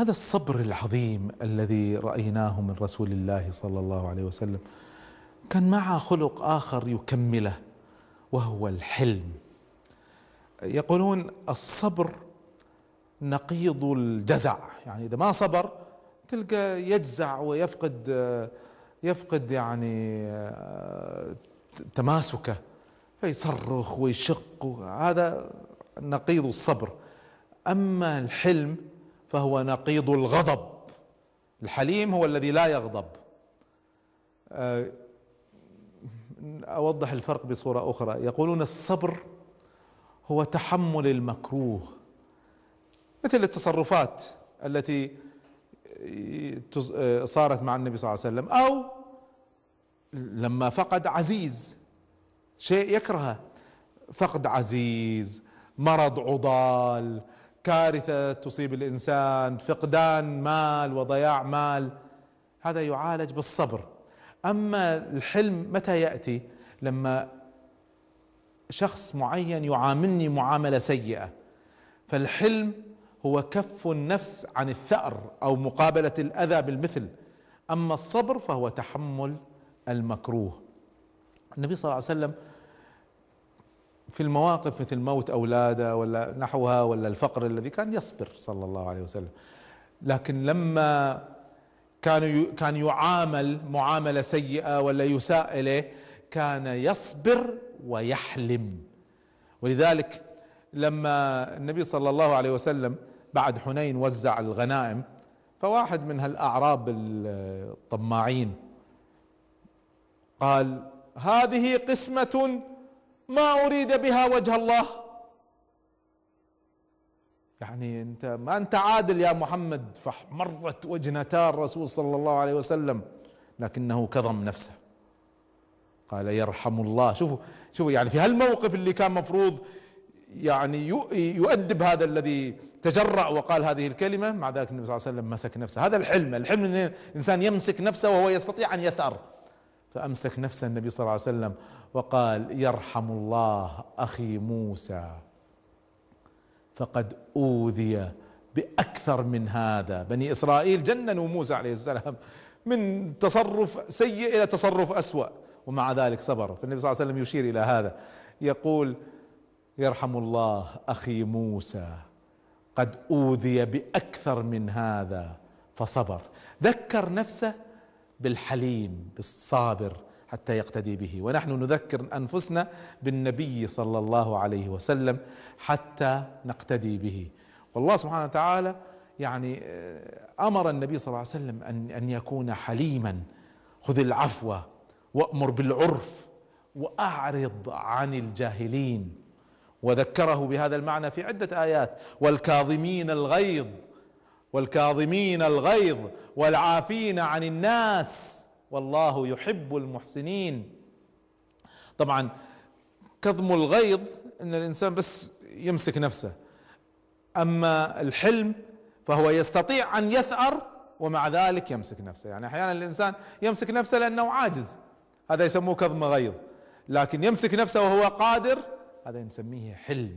هذا الصبر العظيم الذي رايناه من رسول الله صلى الله عليه وسلم كان معه خلق اخر يكمله وهو الحلم يقولون الصبر نقيض الجزع يعني اذا ما صبر تلقى يجزع ويفقد يفقد يعني آه، تماسكه فيصرخ ويشق هذا نقيض الصبر اما الحلم فهو نقيض الغضب الحليم هو الذي لا يغضب آه، اوضح الفرق بصوره اخرى يقولون الصبر هو تحمل المكروه مثل التصرفات التي آه، صارت مع النبي صلى الله عليه وسلم او لما فقد عزيز شيء يكرهه فقد عزيز مرض عضال كارثه تصيب الانسان فقدان مال وضياع مال هذا يعالج بالصبر اما الحلم متى ياتي لما شخص معين يعاملني معامله سيئه فالحلم هو كف النفس عن الثار او مقابله الاذى بالمثل اما الصبر فهو تحمل المكروه النبي صلى الله عليه وسلم في المواقف مثل موت أولاده ولا نحوها ولا الفقر الذي كان يصبر صلى الله عليه وسلم لكن لما كان كان يعامل معاملة سيئة ولا يساء إليه كان يصبر ويحلم ولذلك لما النبي صلى الله عليه وسلم بعد حنين وزع الغنائم فواحد من هالأعراب الطماعين قال هذه قسمة ما اريد بها وجه الله يعني انت ما انت عادل يا محمد فاحمرت وجنتا الرسول صلى الله عليه وسلم لكنه كظم نفسه قال يرحم الله شوفوا شوفوا يعني في هالموقف اللي كان مفروض يعني يؤدب هذا الذي تجرأ وقال هذه الكلمة مع ذلك النبي صلى الله عليه وسلم مسك نفسه هذا الحلم الحلم أن الإنسان يمسك نفسه وهو يستطيع أن يثأر فامسك نفسه النبي صلى الله عليه وسلم وقال يرحم الله اخي موسى فقد اوذي باكثر من هذا بني اسرائيل جننوا موسى عليه السلام من تصرف سيء الى تصرف اسوا ومع ذلك صبر فالنبي صلى الله عليه وسلم يشير الى هذا يقول يرحم الله اخي موسى قد اوذي باكثر من هذا فصبر ذكر نفسه بالحليم الصابر حتى يقتدي به ونحن نذكر انفسنا بالنبي صلى الله عليه وسلم حتى نقتدي به والله سبحانه وتعالى يعني آه، امر النبي صلى الله عليه وسلم ان ان يكون حليما خذ العفو وامر بالعرف واعرض عن الجاهلين وذكره بهذا المعنى في عده ايات والكاظمين الغيظ والكاظمين الغيظ والعافين عن الناس والله يحب المحسنين طبعا كظم الغيظ ان الانسان بس يمسك نفسه اما الحلم فهو يستطيع ان يثأر ومع ذلك يمسك نفسه يعني احيانا الانسان يمسك نفسه لانه عاجز هذا يسموه كظم غيظ لكن يمسك نفسه وهو قادر هذا نسميه حلم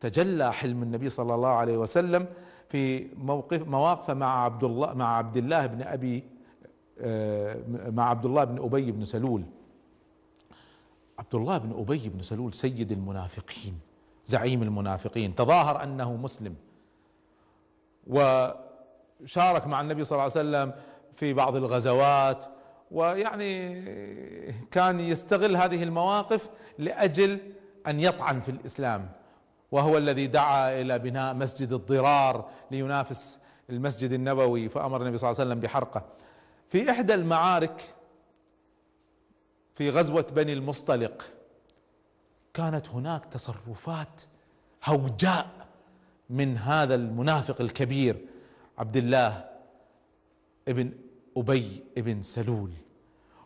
تجلى حلم النبي صلى الله عليه وسلم في موقف مواقفه مع عبد الله مع عبد الله بن ابي آه، مع عبد الله بن ابي بن سلول عبد الله بن ابي بن سلول سيد المنافقين زعيم المنافقين تظاهر انه مسلم وشارك مع النبي صلى الله عليه وسلم في بعض الغزوات ويعني كان يستغل هذه المواقف لاجل ان يطعن في الاسلام وهو الذي دعا الى بناء مسجد الضرار لينافس المسجد النبوي فامر النبي صلى الله عليه وسلم بحرقه في احدى المعارك في غزوه بني المصطلق كانت هناك تصرفات هوجاء من هذا المنافق الكبير عبد الله ابن ابي ابن سلول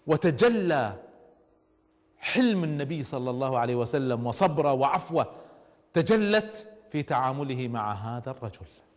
وتجلى حلم النبي صلى الله عليه وسلم وصبره وعفوه تجلت في تعامله مع هذا الرجل